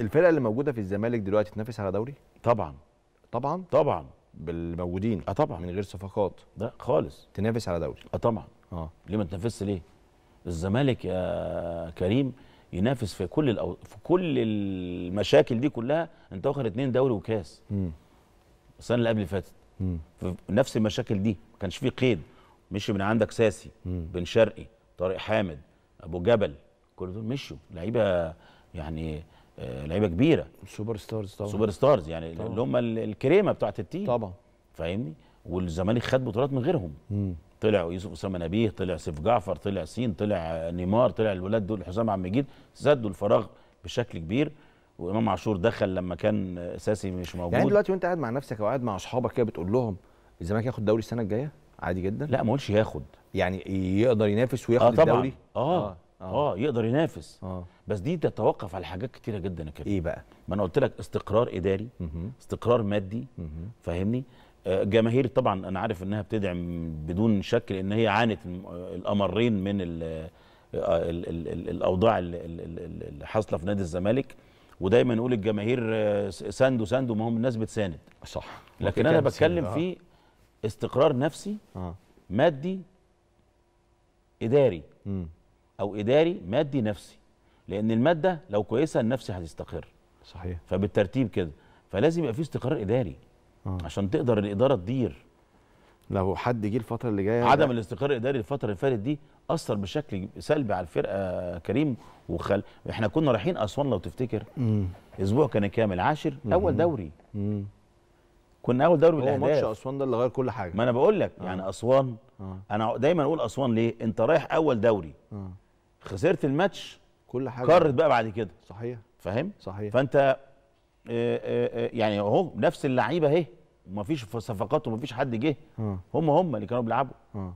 الفرقه اللي موجوده في الزمالك دلوقتي تنافس على دوري طبعا طبعا طبعا بالموجودين اه طبعا من غير صفقات لا خالص تنافس على دوري اه طبعا اه ليه ما تنافسش ليه الزمالك يا كريم ينافس في كل الأو... في كل المشاكل دي كلها انت واخد اتنين دوري وكاس امم السنه اللي قبل اللي فاتت في نفس المشاكل دي ما كانش فيه قيد مشي من عندك ساسي مم. بن شرقي طارق حامد ابو جبل كل دول مشوا لعيبه يعني آه، لعيبه كبيره سوبر ستارز طبعا سوبر ستارز يعني طبعًا. اللي هم الكريمه بتاعت التيم طبعا فاهمني والزمالك خد بطولات من غيرهم مم. طلع يوسف اسامه نبيه طلع سيف جعفر طلع سين طلع نيمار طلع الولاد دول حسام عبد المجيد سدوا الفراغ بشكل كبير وامام عاشور دخل لما كان اساسي مش موجود يعني دلوقتي وانت قاعد مع نفسك او قاعد مع اصحابك كده بتقول لهم الزمالك ياخد دوري السنه الجايه عادي جدا لا ما اقولش ياخد يعني يقدر ينافس وياخد آه طبعًا. الدوري اه, آه. آه. اه يقدر ينافس أوه. بس دي تتوقف على حاجات كتيره جدا يا كابتن ايه بقى ما انا قلت لك استقرار اداري مه. استقرار مادي فاهمني آه، جماهير طبعا انا عارف انها بتدعم بدون شك لان هي عانت آه، الامرين من الـ الـ الـ الاوضاع اللي حاصله في نادي الزمالك ودايما نقول الجماهير ساندوا ساندوا ما هم الناس بتساند صح لكن انا بتكلم آه. في استقرار نفسي آه. مادي اداري م. او اداري مادي نفسي لان الماده لو كويسه النفس هتستقر صحيح فبالترتيب كده فلازم يبقى في استقرار اداري آه. عشان تقدر الاداره تدير لو حد جه الفتره اللي جايه عدم الاستقرار الاداري الفتره اللي فاتت دي اثر بشكل سلبي على الفرقه آه، كريم وخل احنا كنا رايحين اسوان لو تفتكر مم. اسبوع كان كامل عاشر مم. اول دوري مم. كنا اول دوري بالاهلي هو ماتش اسوان ده اللي غير كل حاجه ما انا بقول لك آه. يعني اسوان آه. انا دايما اقول اسوان ليه انت رايح اول دوري آه. خسرت الماتش كل حاجه قرت بقى بعد كده صحيح فاهم صحيح فانت آه، آه، آه، يعني اهو نفس اللعيبه اهي ومفيش صفقات ومفيش حد جه هم هم اللي كانوا بيلعبوا